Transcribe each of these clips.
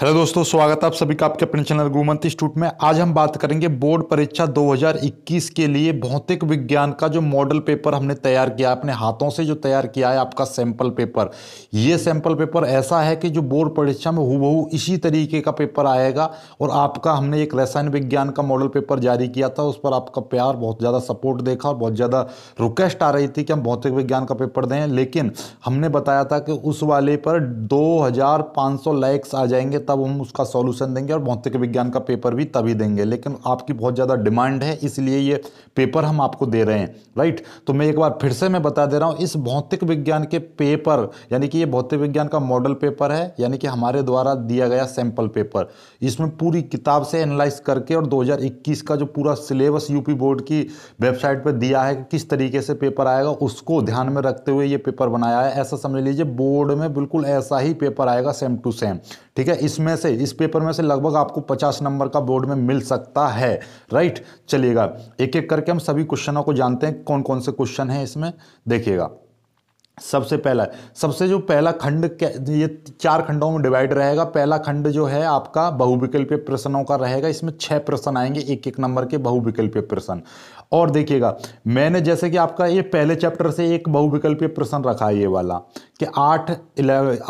hello दोस्तों स्वागत है आप सभी का आपके अपने चैनल गुरुमंत इंस्टीट्यूट में आज हम बात करेंगे बोर्ड परीक्षा 2021 के लिए भौतिक विज्ञान का जो मॉडल पेपर हमने तैयार किया अपने हाथों से जो तैयार किया है आपका सैंपल पेपर ये सैंपल पेपर ऐसा है कि जो बोर्ड परीक्षा में हुबहू इसी तरीके का पेपर आएगा और आपका हमने एक रसायन विज्ञान का मॉडल पेपर जारी किया था उस पर आपका प्यार बहुत ज़्यादा सपोर्ट देखा और बहुत ज़्यादा रिक्वेस्ट आ रही थी कि हम भौतिक विज्ञान का पेपर दें लेकिन हमने बताया था कि उस वाले पर दो लाइक्स आ जाएंगे तब हम उसका सॉल्यूशन देंगे और भौतिक विज्ञान का पेपर भी तभी देंगे लेकिन आपकी बहुत ज़्यादा डिमांड है इसलिए ये पेपर हम आपको दे रहे हैं राइट तो मैं एक बार फिर से मैं बता दे रहा हूँ इस भौतिक विज्ञान के पेपर यानी कि ये भौतिक विज्ञान का मॉडल पेपर है यानी कि हमारे द्वारा दिया गया सैंपल पेपर इसमें पूरी किताब से एनालाइज करके और दो का जो पूरा सिलेबस यूपी बोर्ड की वेबसाइट पर दिया है किस तरीके से पेपर आएगा उसको ध्यान में रखते हुए ये पेपर बनाया है ऐसा समझ लीजिए बोर्ड में बिल्कुल ऐसा ही पेपर आएगा सेम टू सेम ठीक है इस इसमें से इस पेपर में से लगभग आपको पचास नंबर का बोर्ड में मिल सकता है राइट चलिएगा एक एक करके हम सभी क्वेश्चनों को जानते हैं कौन कौन से क्वेश्चन हैं इसमें देखिएगा सबसे पहला सबसे जो पहला खंड ये चार खंडों में डिवाइड रहेगा पहला खंड जो है आपका बहुविकल्पीय प्रश्नों का रहेगा इसमें छह प्रश्न आएंगे एक एक नंबर के बहुविकल्पीय प्रश्न और देखिएगा मैंने जैसे कि आपका ये पहले चैप्टर से एक बहुविकल्पीय प्रश्न रखा है ये वाला कि आठ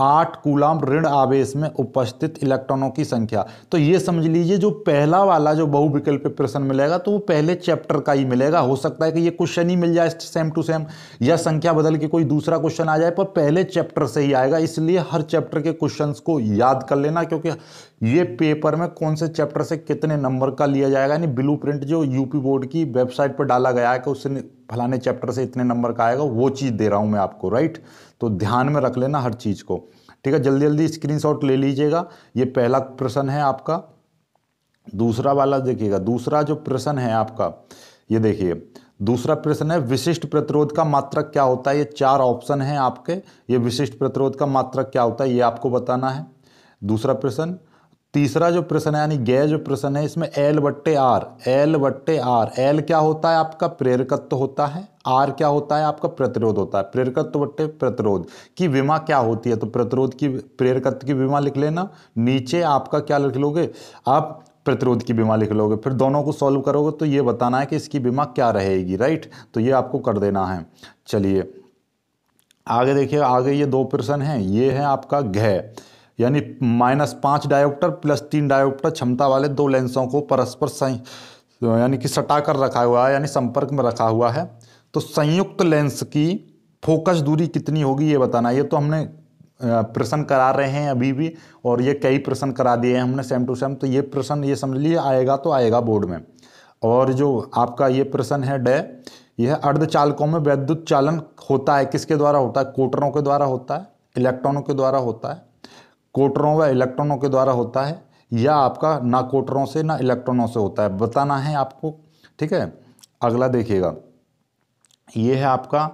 आठ कूलाम ऋण आवेश में उपस्थित इलेक्ट्रॉनों की संख्या तो ये समझ लीजिए जो पहला वाला जो बहुविकल्पीय प्रश्न मिलेगा तो वो पहले चैप्टर का ही मिलेगा हो सकता है कि ये क्वेश्चन ही मिल जाए सेम टू सेम या संख्या बदल के कोई दूसरा क्वेश्चन आ जाए पर पहले चैप्टर से ही आएगा इसलिए हर चैप्टर के क्वेश्चन को याद कर लेना क्योंकि ये पेपर में कौन से चैप्टर से कितने नंबर का लिया जाएगा यानी ब्लू जो यूपी बोर्ड की वेबसाइट वेबसाइट पर डाला गया है कि उसने फलाने चैप्टर से इतने नंबर का आएगा वो चीज़ दे रहा हूँ मैं आपको राइट तो ध्यान में रख लेना हर चीज़ को ठीक है जल्दी जल्दी स्क्रीन ले लीजिएगा ये पहला प्रश्न है आपका दूसरा वाला देखिएगा दूसरा जो प्रश्न है आपका ये देखिए दूसरा प्रश्न है विशिष्ट प्रतिरोध का मात्रक क्या होता है ये चार ऑप्शन हैं आपके ये विशिष्ट प्रतिरोध का मात्रक क्या होता है ये आपको बताना है दूसरा प्रश्न तीसरा जो प्रश्न है यानी गय जो प्रश्न है इसमें एल बट्टे आर एल बट्टे आर एल क्या होता है आपका प्रेरकत्व होता है आर क्या होता है आपका प्रतिरोध होता है प्रेरकत्व बट्टे प्रतिरोध की बीमा क्या होती है तो प्रतिरोध की प्रेरकत्व की विमा लिख लेना नीचे आपका क्या लिख लोगे आप प्रतिरोध की बीमा लिख लोगे फिर दोनों को सॉल्व करोगे तो ये बताना है कि इसकी बीमा क्या रहेगी राइट तो ये आपको कर देना है चलिए आगे देखिए आगे ये दो प्रश्न हैं ये है आपका घय यानी माइनस पाँच डायोप्टर प्लस तीन डायोप्टर क्षमता वाले दो लेंसों को परस्पर सही यानी कि सटा कर रखा हुआ है यानी संपर्क में रखा हुआ है तो संयुक्त लेंस की फोकस दूरी कितनी होगी ये बताना ये तो हमने प्रश्न करा रहे हैं अभी भी और ये कई प्रश्न करा दिए हैं हमने सेम टू सेम तो ये प्रश्न ये समझ लीजिए आएगा तो आएगा बोर्ड में और जो आपका ये प्रश्न है डे यह अर्धचालकों में वैद्युत चालन होता है किसके द्वारा होता है कोटरों के द्वारा होता है इलेक्ट्रॉनों के द्वारा होता है कोटरों व इलेक्ट्रॉनों के द्वारा होता है या आपका ना कोटरों से ना इलेक्ट्रॉनों से होता है बताना है आपको ठीक है अगला देखिएगा ये है आपका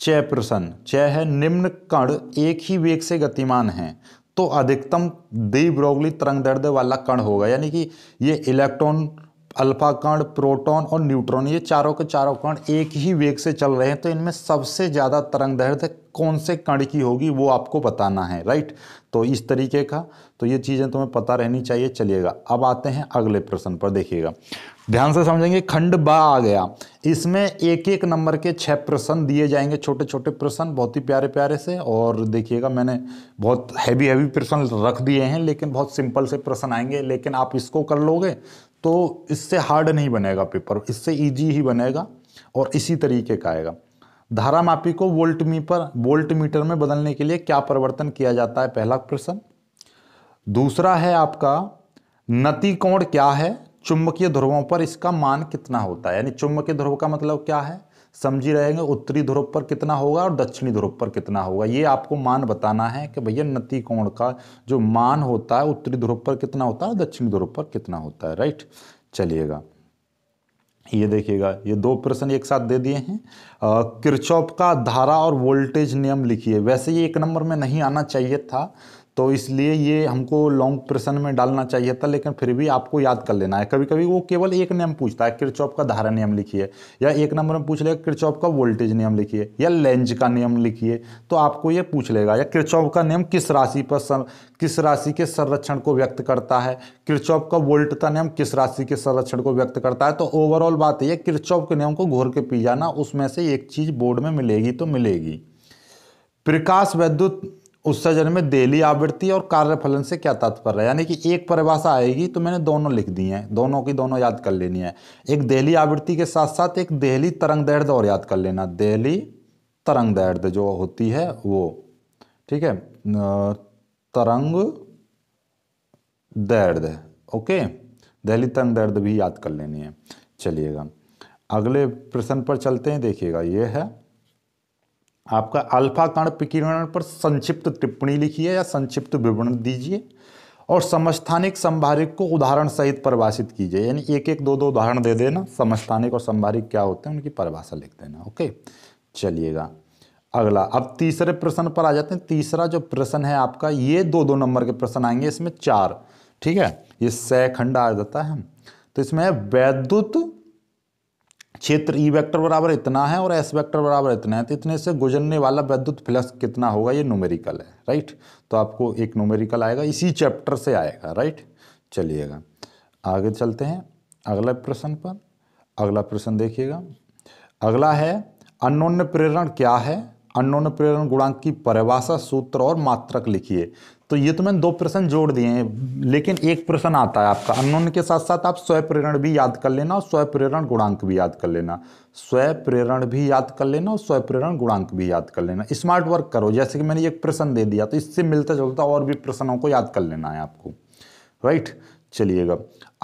चय प्रसन्न चय है निम्न कण एक ही वेग से गतिमान है तो अधिकतम द्विब्रोगली तरंग दर्द वाला कण होगा यानी कि ये इलेक्ट्रॉन अल्फा कण प्रोटॉन और न्यूट्रॉन ये चारों के चारों कण एक ही वेग से चल रहे हैं तो इनमें सबसे ज़्यादा तरंग दैर्ध्य कौन से कण की होगी वो आपको बताना है राइट तो इस तरीके का तो ये चीज़ें तुम्हें पता रहनी चाहिए चलिएगा अब आते हैं अगले प्रश्न पर देखिएगा ध्यान से समझेंगे खंड बा आ गया इसमें एक एक नंबर के छः प्रश्न दिए जाएंगे छोटे छोटे प्रश्न बहुत ही प्यारे प्यारे से और देखिएगा मैंने बहुत हैवी हैवी प्रश्न रख दिए हैं लेकिन बहुत सिंपल से प्रश्न आएंगे लेकिन आप इसको कर लोगे तो इससे हार्ड नहीं बनेगा पेपर इससे ईजी ही बनेगा और इसी तरीके का आएगा धारा मापी को वोल्ट मीटर वोल्ट मीटर में बदलने के लिए क्या परिवर्तन किया जाता है पहला प्रश्न दूसरा है आपका नती कोण क्या है चुंबकीय ध्रुवों पर इसका मान कितना होता है यानी चुंबकीय ध्रुव का मतलब क्या है समझी रहेंगे उत्तरी ध्रुव पर कितना होगा और दक्षिणी ध्रुव पर कितना होगा ये आपको मान बताना है कि भैया नति कोण का जो मान होता है उत्तरी ध्रुव पर कितना होता है और दक्षिणी ध्रुव पर कितना होता है राइट चलिएगा ये देखिएगा ये दो प्रश्न एक साथ दे दिए हैं किरचौप का धारा और वोल्टेज नियम लिखिए वैसे ये एक नंबर में नहीं आना चाहिए था तो इसलिए ये हमको लॉन्ग प्रश्न में डालना चाहिए था लेकिन फिर भी आपको याद कर लेना है कभी कभी वो केवल एक नियम पूछता है किरचौप का धारा नियम लिखिए या एक नंबर में पूछ लेगा किरचौप का वोल्टेज नियम लिखिए या लेंज का नियम लिखिए तो आपको ये पूछ लेगा या किरचौप का नियम किस राशि पर सर, किस राशि के संरक्षण को व्यक्त करता है किरचौप का वोल्ट का नियम किस राशि के संरक्षण को व्यक्त करता है तो ओवरऑल बात यह किरचौप के नियम को घोर के पी जाना उसमें से एक चीज़ बोर्ड में मिलेगी तो मिलेगी प्रकाश वैद्युत उत्सर्जन में देली आवृत्ति और कार्यफलन से क्या तात्पर्य है यानी कि एक परिभाषा आएगी तो मैंने दोनों लिख दी हैं दोनों की दोनों याद कर लेनी है एक देली आवृत्ति के साथ साथ एक देली तरंग दैर्ध और याद कर लेना देली तरंग दैर्ध जो होती है वो ठीक है तरंग दैर्ध ओके दहली तरंग दर्द भी याद कर लेनी है चलिएगा अगले प्रश्न पर चलते हैं देखिएगा ये है आपका अल्फा कण विकिरण पर संक्षिप्त टिप्पणी लिखिए या संक्षिप्त विवरण दीजिए और समस्थानिक संभारिक को उदाहरण सहित परिभाषित कीजिए यानी एक एक दो दो उदाहरण दे देना समस्थानिक और संभारिक क्या होते हैं उनकी परिभाषा लिख देना ओके चलिएगा अगला अब तीसरे प्रश्न पर आ जाते हैं तीसरा जो प्रश्न है आपका ये दो दो नंबर के प्रश्न आएंगे इसमें चार ठीक है ये सह खंड आ जाता है तो इसमें है वैद्युत क्षेत्र ई e वेक्टर बराबर इतना है और एस वेक्टर बराबर इतना है तो इतने से गुजरने वाला वैद्युत फ्लक्स कितना होगा ये नोमेरिकल है राइट तो आपको एक न्यूमेरिकल आएगा इसी चैप्टर से आएगा राइट चलिएगा आगे चलते हैं अगला प्रश्न पर अगला प्रश्न देखिएगा अगला है अनोन्य प्रेरण क्या है अनोन्य प्रेरण गुणांक की परिभाषा सूत्र और मात्रक लिखिए तो ये तो मैंने दो प्रश्न जोड़ दिए हैं लेकिन एक प्रश्न आता है आपका अनोन के साथ साथ आप स्वयं प्रेरण भी याद कर लेना और स्वयं प्रेरण गुणांक भी याद कर लेना स्वयं प्रेरण भी याद कर लेना और स्वयं प्रेरण गुणांक भी याद कर लेना स्मार्ट वर्क करो जैसे कि मैंने एक प्रश्न दे दिया तो इससे मिलता जुलता और भी प्रश्नों को याद कर लेना है आपको राइट चलिएगा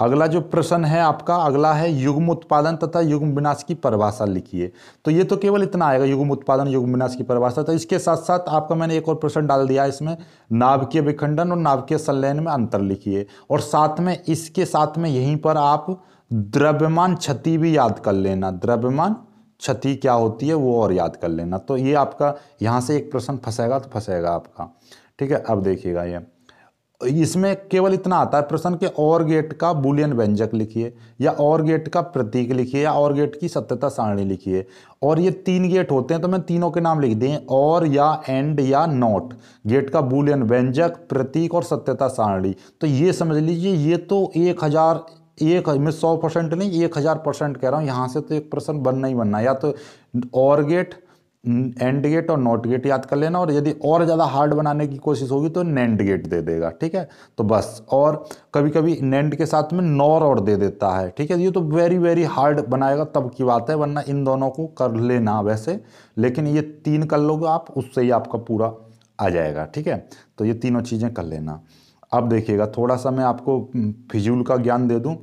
अगला जो प्रश्न है आपका अगला है युग्म उत्पादन तथा युग्म विनाश की परिभाषा लिखिए तो ये तो केवल इतना आएगा युग्म उत्पादन युग्म विनाश की परिभाषा तो इसके साथ साथ आपका मैंने एक और प्रश्न डाल दिया इसमें नाभिकीय विखंडन और नाभिकीय संलयन में अंतर लिखिए और साथ में इसके साथ में यहीं पर आप द्रव्यमान क्षति भी याद कर लेना द्रव्यमान क्षति क्या होती है वो और याद कर लेना तो ये आपका यहाँ से एक प्रश्न फंसेगा तो फंसेगा आपका ठीक है अब देखिएगा ये इसमें केवल इतना आता है प्रश्न के और गेट का बुलियन व्यंजक लिखिए या और गेट का प्रतीक लिखिए या और गेट की सत्यता सारणी लिखिए और ये तीन गेट होते हैं तो मैं तीनों के नाम लिख दें और या एंड या नॉट गेट का बुलियन व्यंजक प्रतीक और सत्यता सारणी तो ये समझ लीजिए ये तो एक हज़ार एक मैं सौ परसेंट नहीं एक हज़ार परसेंट कह रहा हूँ यहाँ से तो एक प्रश्न बनना ही बनना या तो और गेट एंड गेट और नॉट गेट याद कर लेना और यदि और ज़्यादा हार्ड बनाने की कोशिश होगी तो नैंड गेट दे देगा ठीक है तो बस और कभी कभी नैंड के साथ में नॉर और दे देता है ठीक है ये तो वेरी वेरी हार्ड बनाएगा तब की बात है वरना इन दोनों को कर लेना वैसे लेकिन ये तीन कर लोगे आप उससे ही आपका पूरा आ जाएगा ठीक है तो ये तीनों चीज़ें कर लेना अब देखिएगा थोड़ा सा मैं आपको हम्म, फिजूल का ज्ञान दे दूँ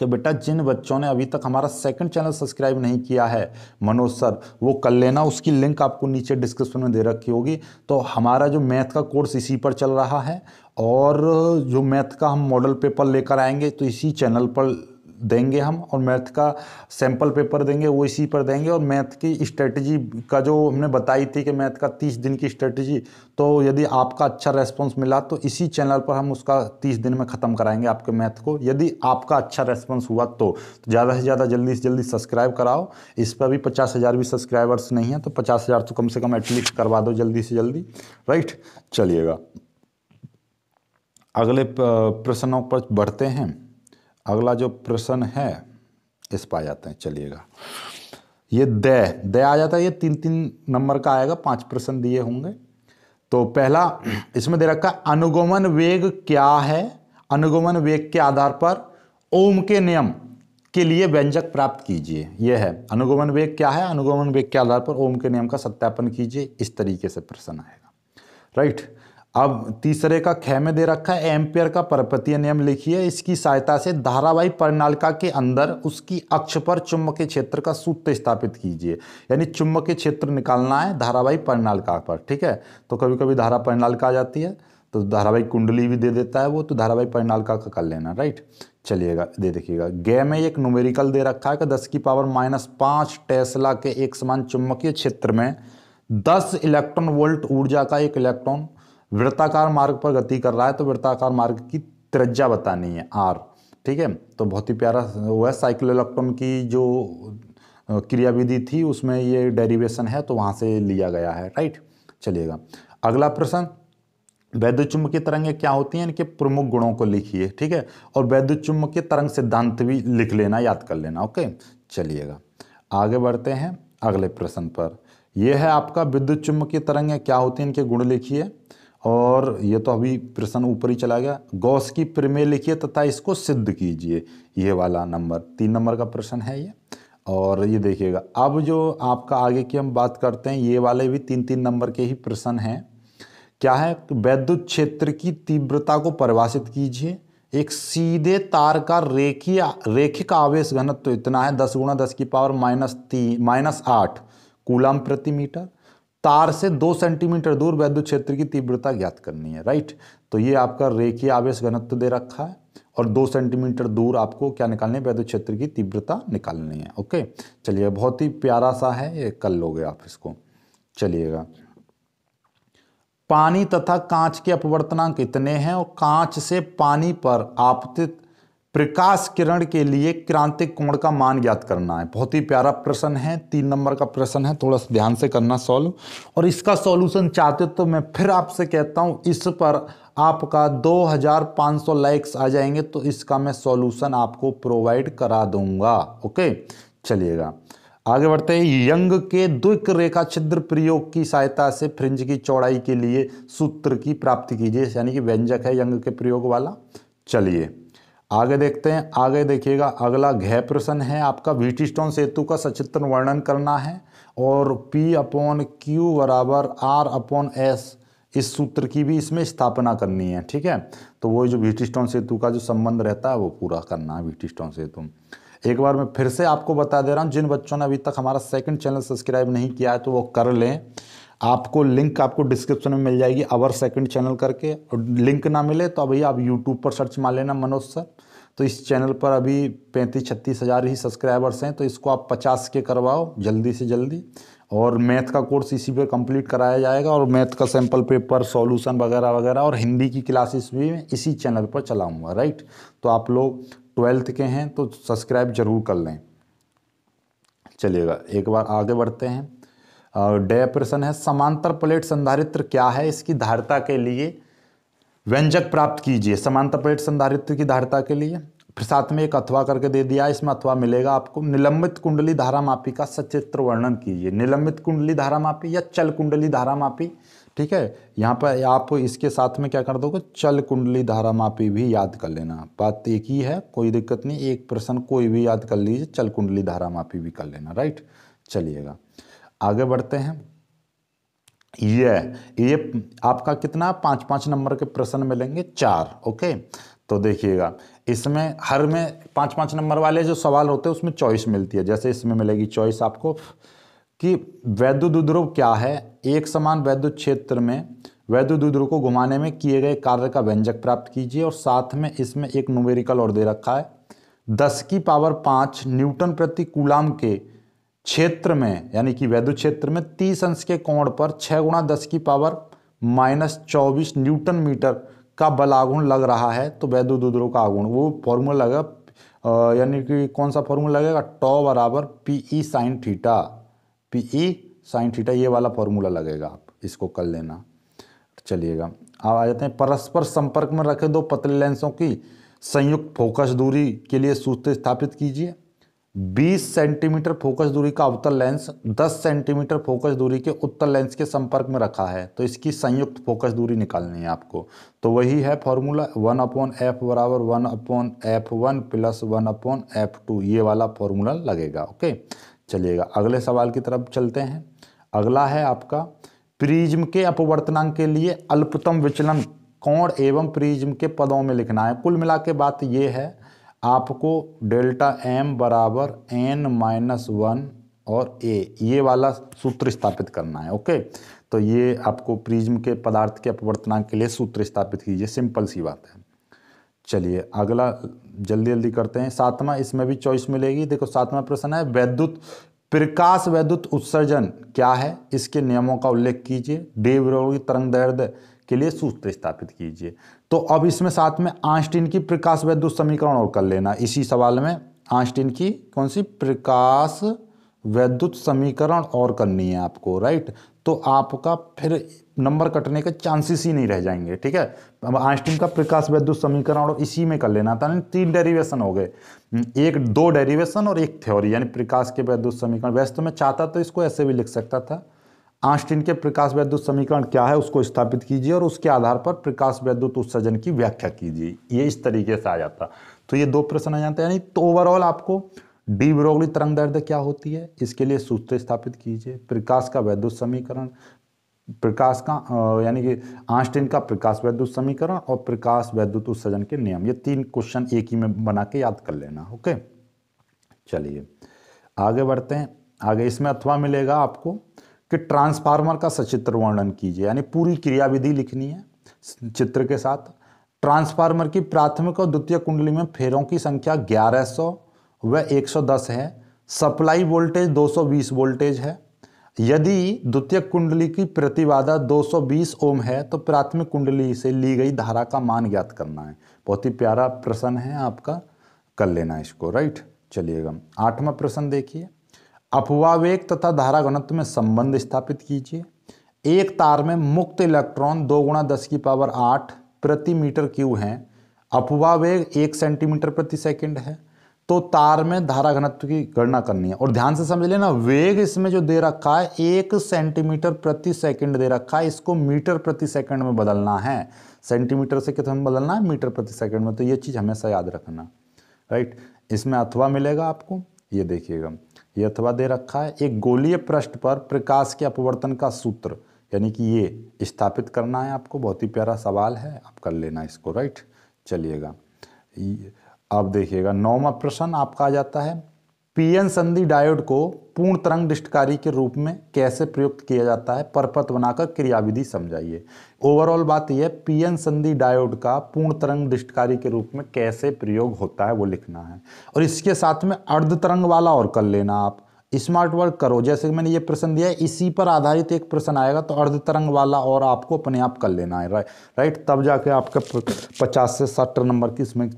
कि बेटा जिन बच्चों ने अभी तक हमारा सेकंड चैनल सब्सक्राइब नहीं किया है मनोज सर वो कर लेना उसकी लिंक आपको नीचे डिस्क्रिप्शन में दे रखी होगी तो हमारा जो मैथ का कोर्स इसी पर चल रहा है और जो मैथ का हम मॉडल पेपर लेकर आएंगे तो इसी चैनल पर देंगे हम और मैथ का सैम्पल पेपर देंगे वो इसी पर देंगे और मैथ की स्ट्रेटजी का जो हमने बताई थी कि मैथ का तीस दिन की स्ट्रेटजी तो यदि आपका अच्छा रेस्पॉन्स मिला तो इसी चैनल पर हम उसका तीस दिन में ख़त्म कराएंगे आपके मैथ को यदि आपका अच्छा रेस्पॉन्स हुआ तो, तो ज़्यादा से ज़्यादा जल्दी से जल्दी सब्सक्राइब कराओ इस पर भी पचास हज़ार भी सब्सक्राइबर्स नहीं है तो पचास हज़ार तो कम से कम एटलीस्ट करवा दो जल्दी से जल्दी राइट चलिएगा अगले प्रश्नों पर बढ़ते हैं अगला जो प्रश्न है इस पर आ जाते हैं चलिएगा ये दय दय आ जाता है ये तीन तीन नंबर का आएगा पांच प्रश्न दिए होंगे तो पहला इसमें दे रखा अनुगमन वेग क्या है अनुगमन वेग के आधार पर ओम के नियम के लिए व्यंजक प्राप्त कीजिए यह है अनुगमन वेग क्या है अनुगमन वेग के आधार पर ओम के नियम का सत्यापन कीजिए इस तरीके से प्रश्न आएगा राइट अब तीसरे का खे में दे रखा है एम्पेयर का परपतीय नियम लिखिए इसकी सहायता से धारावाही परिणालिका के अंदर उसकी अक्ष पर चुंबकीय क्षेत्र का सूत्र स्थापित कीजिए यानी चुंबकीय क्षेत्र निकालना है धारावाही परिणालिका पर ठीक है तो कभी कभी धारा परिणालिका आ जाती है तो धारावाहिक कुंडली भी दे देता है वो तो धारावाहिक परिणालिका का कर लेना राइट चलिएगा दे देखिएगा गे में एक न्यूमेरिकल दे रखा है कि दस की पावर माइनस पाँच टेस्ला के एक समान चुंबकीय क्षेत्र में दस इलेक्ट्रॉन वोल्ट ऊर्जा का एक इलेक्ट्रॉन वृत्ताकार मार्ग पर गति कर रहा है तो वृत्ताकार मार्ग की त्रिज्या बतानी है आर ठीक है तो बहुत ही प्यारा वो है साइकिल इलेक्ट्रॉन की जो क्रियाविधि थी उसमें ये डेरिवेशन है तो वहाँ से लिया गया है राइट चलिएगा अगला प्रश्न वैद्युत चुंबकीय तरंगें क्या होती हैं इनके प्रमुख गुणों को लिखिए ठीक है और वैद्युत चुंबकीय तरंग सिद्धांत भी लिख लेना याद कर लेना ओके चलिएगा आगे बढ़ते हैं अगले प्रश्न पर यह है आपका विद्युत चुंबकीय तरंगें क्या होती हैं इनके गुण लिखिए और ये तो अभी प्रश्न ऊपर ही चला गया गौस की प्रमेय लिखिए तथा इसको सिद्ध कीजिए ये वाला नंबर तीन नंबर का प्रश्न है ये और ये देखिएगा अब जो आपका आगे की हम बात करते हैं ये वाले भी तीन तीन नंबर के ही प्रश्न हैं क्या है वैद्युत क्षेत्र की तीव्रता को परिभाषित कीजिए एक सीधे तार का रेखीय रेखिक आवेश घनत्व तो इतना है दस गुणा दस की पावर माइनस तीन माइनस आठ कूलम प्रति मीटर तार से दो सेंटीमीटर दूर वैद्युत क्षेत्र की तीव्रता ज्ञात करनी है राइट तो ये आपका रेखीय आवेश घनत्व दे रखा है और दो सेंटीमीटर दूर आपको क्या निकालनी है वैद्युत क्षेत्र की तीव्रता निकालनी है ओके चलिए बहुत ही प्यारा सा है ये कल लोगे आप इसको चलिएगा पानी तथा कांच के अपवर्तनांक इतने हैं और कांच से पानी पर आपतित प्रकाश किरण के लिए क्रांतिक कोण का मान ज्ञात करना है बहुत ही प्यारा प्रश्न है तीन नंबर का प्रश्न है थोड़ा सा ध्यान से करना सॉल्व और इसका सॉल्यूशन चाहते तो मैं फिर आपसे कहता हूँ इस पर आपका 2500 लाइक्स आ जाएंगे तो इसका मैं सॉल्यूशन आपको प्रोवाइड करा दूंगा ओके चलिएगा आगे बढ़ते हैं यंग के द्विक रेखा छिद्र प्रयोग की सहायता से फ्रिंज की चौड़ाई के लिए सूत्र की प्राप्ति कीजिए यानी कि व्यंजक है यंग के प्रयोग वाला चलिए आगे देखते हैं आगे देखिएगा अगला घय प्रश्न है आपका वीटी स्टोन सेतु का सचित्र वर्णन करना है और पी अपॉन क्यू बराबर आर अपॉन एस इस सूत्र की भी इसमें स्थापना करनी है ठीक है तो वो जो वीटी स्टोन सेतु का जो संबंध रहता है वो पूरा करना है वीटी स्टोन सेतु एक बार मैं फिर से आपको बता दे रहा हूँ जिन बच्चों ने अभी तक हमारा सेकंड चैनल सब्सक्राइब नहीं किया है तो वो कर लें आपको लिंक आपको डिस्क्रिप्शन में मिल जाएगी अवर सेकंड चैनल करके और लिंक ना मिले तो अभी आप यूट्यूब पर सर्च मार लेना मनोज सर तो इस चैनल पर अभी पैंतीस छत्तीस हज़ार ही सब्सक्राइबर्स हैं तो इसको आप पचास के करवाओ जल्दी से जल्दी और मैथ का कोर्स इसी पे कंप्लीट कराया जाएगा और मैथ का सैम्पल पेपर सॉल्यूशन वगैरह वगैरह और हिंदी की क्लासेस भी इसी चैनल पर चलाऊँगा राइट तो आप लोग ट्वेल्थ के हैं तो सब्सक्राइब जरूर कर लें चलिएगा एक बार आगे बढ़ते हैं और डे प्रश्न है समांतर प्लेट संधारित्र क्या है इसकी धारता के लिए व्यंजक प्राप्त कीजिए समांतर प्लेट संधारित्र की धारता के लिए फिर साथ में एक अथवा करके दे दिया इसमें अथवा मिलेगा आपको निलंबित कुंडली धारा मापी का सचित्र वर्णन कीजिए निलंबित कुंडली धारा मापी या चल कुंडली धारा मापी ठीक है यहाँ पर आप इसके साथ में क्या कर दोगे चल कुंडली धारा मापी भी याद कर लेना बात एक ही है कोई दिक्कत नहीं एक प्रश्न कोई भी याद कर लीजिए चल कुंडली धारा मापी भी कर लेना राइट चलिएगा आगे बढ़ते हैं ये ये आपका कितना पांच पांच नंबर के प्रश्न मिलेंगे चार ओके तो देखिएगा इसमें हर में पांच पांच नंबर वाले जो सवाल होते हैं उसमें चॉइस मिलती है जैसे इसमें मिलेगी चॉइस आपको कि वैद्युत उद्रव क्या है एक समान वैद्युत क्षेत्र में वैद्युत उद्रव को घुमाने में किए गए कार्य का व्यंजक प्राप्त कीजिए और साथ में इसमें एक नोवेरिकल और दे रखा है दस की पावर पाँच न्यूटन प्रति कूलाम के क्षेत्र में यानी कि वैद्युत क्षेत्र में तीस अंश के कोण पर छः गुणा दस की पावर माइनस चौबीस न्यूटन मीटर का बल आगुण लग रहा है तो वैद्युत उद्रो का आगुण वो फॉर्मूला लगेगा यानी कि कौन सा फॉर्मूला लगेगा टॉ बराबर P E sine theta P E sine theta ये वाला फॉर्मूला लगेगा आप इसको कर लेना चलिएगा अब आ जाते हैं परस्पर संपर्क में रखे दो पतले लेंसों की संयुक्त फोकस दूरी के लिए सूत्र स्थापित कीजिए 20 सेंटीमीटर फोकस दूरी का अवतल लेंस 10 सेंटीमीटर फोकस दूरी के उत्तर लेंस के संपर्क में रखा है तो इसकी संयुक्त फोकस दूरी निकालनी है आपको तो वही है फॉर्मूला वन अपॉन एफ बराबर one upon F one plus one upon F two ये वाला फॉर्मूला लगेगा ओके चलिएगा अगले सवाल की तरफ चलते हैं अगला है आपका प्रिज्म के अपवर्तनांक के लिए अल्पतम विचलन कोण एवं प्रिज्म के पदों में लिखना है कुल मिला के बात ये है आपको डेल्टा एम बराबर एन माइनस वन और ए ये वाला सूत्र स्थापित करना है ओके तो ये आपको प्रिज्म के पदार्थ के अपवर्तनांक के लिए सूत्र स्थापित कीजिए सिंपल सी बात है चलिए अगला जल्दी जल्दी करते हैं सातवां इसमें भी चॉइस मिलेगी देखो सातवां प्रश्न है वैद्युत प्रकाश वैद्युत उत्सर्जन क्या है इसके नियमों का उल्लेख कीजिए विरोधी तरंग दर्द के लिए सूत्र स्थापित कीजिए तो अब इसमें साथ में आंस्टीन की प्रकाश वैद्युत समीकरण और कर लेना इसी सवाल में आंस्टीन की कौन सी प्रकाश वैद्युत समीकरण और करनी है आपको राइट तो आपका फिर नंबर कटने के चांसेस ही नहीं रह जाएंगे ठीक है अब आइंस्टीन का प्रकाश वैद्युत समीकरण और इसी में कर लेना था तीन डेरिवेशन हो गए हम्म, एक दो डेरिवेशन और एक थ्योरी यानी प्रकाश के वैद्युत समीकरण वैसे तो मैं चाहता तो इसको ऐसे भी लिख सकता था आंस्टीन के प्रकाश वैद्युत समीकरण क्या है उसको स्थापित कीजिए और उसके आधार पर प्रकाश वैद्युत उत्सर्जन की व्याख्या कीजिए ये इस तरीके से आ जाता तो ये दो प्रश्न आ जाते हैं यानी तो ओवरऑल आपको डी ब्रोगली तरंग दर्द क्या होती है इसके लिए सूत्र स्थापित कीजिए प्रकाश का वैद्युत समीकरण प्रकाश का यानी कि आंस्टीन का प्रकाश वैद्युत समीकरण और प्रकाश वैद्युत उत्सर्जन के नियम ये तीन क्वेश्चन एक ही में बना के याद कर लेना ओके चलिए आगे बढ़ते हैं आगे इसमें अथवा मिलेगा आपको कि ट्रांसफार्मर का सचित्र वर्णन कीजिए यानी पूरी क्रियाविधि लिखनी है चित्र के साथ ट्रांसफार्मर की प्राथमिक और द्वितीय कुंडली में फेरों की संख्या 1100 व 110 है सप्लाई वोल्टेज 220 वोल्टेज है यदि द्वितीय कुंडली की प्रतिवादा 220 ओम है तो प्राथमिक कुंडली से ली गई धारा का मान ज्ञात करना है बहुत ही प्यारा प्रश्न है आपका कर लेना इसको राइट चलिएगा आठवां प्रश्न देखिए अपवावेग तथा धारा घनत्व में संबंध स्थापित कीजिए एक तार में मुक्त इलेक्ट्रॉन दो गुणा दस की पावर आठ प्रति मीटर क्यू हैं अपवावेग एक सेंटीमीटर प्रति सेकंड है तो तार में धारा घनत्व की गणना करनी है और ध्यान से समझ लेना वेग इसमें जो दे रखा है एक सेंटीमीटर प्रति सेकंड दे रखा है इसको मीटर प्रति सेकंड में बदलना है सेंटीमीटर से कितना बदलना है मीटर प्रति सेकंड में तो ये चीज़ हमेशा याद रखना राइट इसमें अथवा मिलेगा आपको ये देखिएगा ये अथवा दे रखा है एक गोलीय पृष्ठ पर प्रकाश के अपवर्तन का सूत्र यानी कि ये स्थापित करना है आपको बहुत ही प्यारा सवाल है आप कर लेना इसको राइट चलिएगा अब देखिएगा नौवा प्रश्न आपका आ जाता है पीएन संधि डायोड को पूर्ण तरंग दृष्टकारी के रूप में कैसे प्रयुक्त किया जाता है परपत बनाकर क्रियाविधि समझाइए ओवरऑल बात यह है पीएन संधि डायोड का पूर्ण तरंग दृष्टकारी के रूप में कैसे प्रयोग होता है वो लिखना है और इसके साथ में अर्ध तरंग वाला और कर लेना आप स्मार्ट वर्क करो जैसे कि मैंने ये प्रश्न दिया है इसी पर आधारित एक प्रश्न आएगा तो अर्ध तरंग वाला और आपको अपने आप कर लेना है राइट राइट तब जाके आपका पचास से सत्तर नंबर की इसमें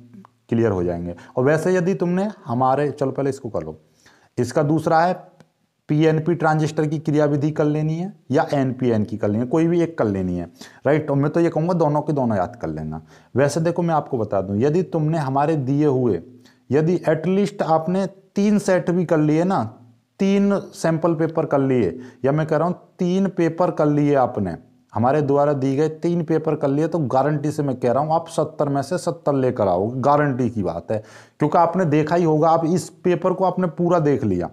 क्लियर हो जाएंगे और वैसे यदि तुमने हमारे चलो पहले इसको कर लो इसका दूसरा है पीएनपी ट्रांजिस्टर की क्रियाविधि कर लेनी है या एनपीएन की कर लेनी है कोई भी एक कर लेनी है राइट और मैं तो ये कहूँगा दोनों के दोनों याद कर लेना वैसे देखो मैं आपको बता दूँ यदि तुमने हमारे दिए हुए यदि एटलीस्ट आपने तीन सेट भी कर लिए ना तीन सैंपल पेपर कर लिए या मैं कह रहा हूँ तीन पेपर कर लिए आपने हमारे द्वारा दी गए तीन पेपर कर लिए तो गारंटी से मैं कह रहा हूँ आप सत्तर में से सत्तर लेकर आओगे गारंटी की बात है क्योंकि आपने देखा ही होगा आप इस पेपर को आपने पूरा देख लिया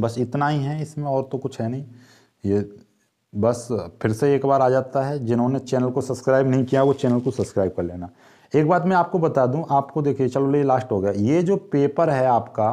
बस इतना ही है इसमें और तो कुछ है नहीं ये बस फिर से एक बार आ जाता है जिन्होंने चैनल को सब्सक्राइब नहीं किया वो चैनल को सब्सक्राइब कर लेना एक बात मैं आपको बता दूं आपको देखिए चलो ये लास्ट हो गया ये जो पेपर है आपका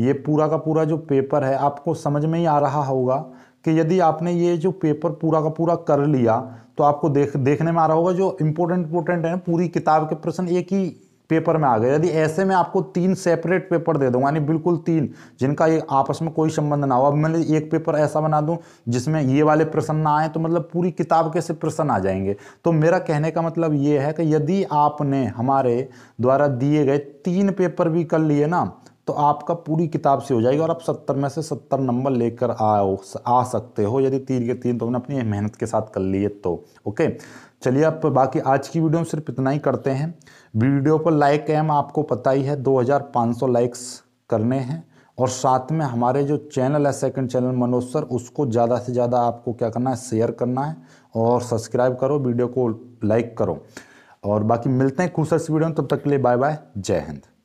ये पूरा का पूरा जो पेपर है आपको समझ में ही आ रहा होगा कि यदि आपने ये जो पेपर पूरा का पूरा कर लिया तो आपको देख देखने में आ रहा होगा जो इम्पोर्टेंट इम्पोर्टेंट है पूरी किताब के प्रश्न एक ही पेपर में आ गए यदि ऐसे में आपको तीन सेपरेट पेपर दे दूँ यानी बिल्कुल तीन जिनका ये आपस में कोई संबंध ना हो अब मैंने एक पेपर ऐसा बना दूँ जिसमें ये वाले प्रश्न ना आए तो मतलब पूरी किताब के से प्रश्न आ जाएंगे तो मेरा कहने का मतलब ये है कि यदि आपने हमारे द्वारा दिए गए तीन पेपर भी कर लिए ना तो आपका पूरी किताब से हो जाएगी और आप सत्तर में से सत्तर नंबर लेकर आओ आ सकते हो यदि तीन के तीन तो हमने अपनी मेहनत के साथ कर लिए तो ओके चलिए आप बाकी आज की वीडियो में सिर्फ इतना ही करते हैं वीडियो पर लाइक एम आपको पता ही है 2500 लाइक्स करने हैं और साथ में हमारे जो चैनल है सेकंड चैनल मनोज सर उसको ज़्यादा से ज़्यादा आपको क्या करना है शेयर करना है और सब्सक्राइब करो वीडियो को लाइक करो और बाकी मिलते हैं से वीडियो में तब तक के लिए बाय बाय जय हिंद